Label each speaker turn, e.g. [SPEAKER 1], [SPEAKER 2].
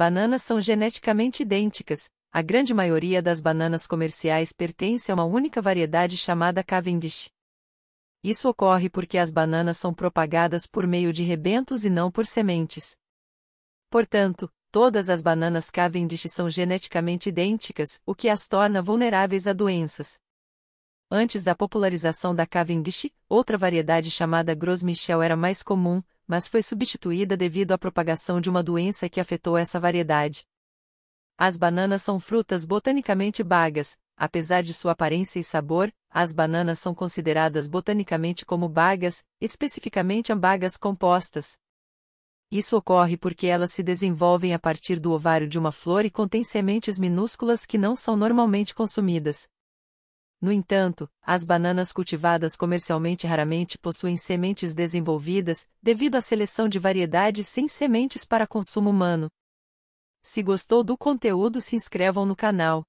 [SPEAKER 1] Bananas são geneticamente idênticas, a grande maioria das bananas comerciais pertence a uma única variedade chamada Cavendish. Isso ocorre porque as bananas são propagadas por meio de rebentos e não por sementes. Portanto, todas as bananas Cavendish são geneticamente idênticas, o que as torna vulneráveis a doenças. Antes da popularização da Cavendish, outra variedade chamada Gros Michel era mais comum, mas foi substituída devido à propagação de uma doença que afetou essa variedade. As bananas são frutas botanicamente bagas, apesar de sua aparência e sabor, as bananas são consideradas botanicamente como bagas, especificamente ambagas compostas. Isso ocorre porque elas se desenvolvem a partir do ovário de uma flor e contêm sementes minúsculas que não são normalmente consumidas. No entanto, as bananas cultivadas comercialmente raramente possuem sementes desenvolvidas, devido à seleção de variedades sem sementes para consumo humano. Se gostou do conteúdo, se inscrevam no canal.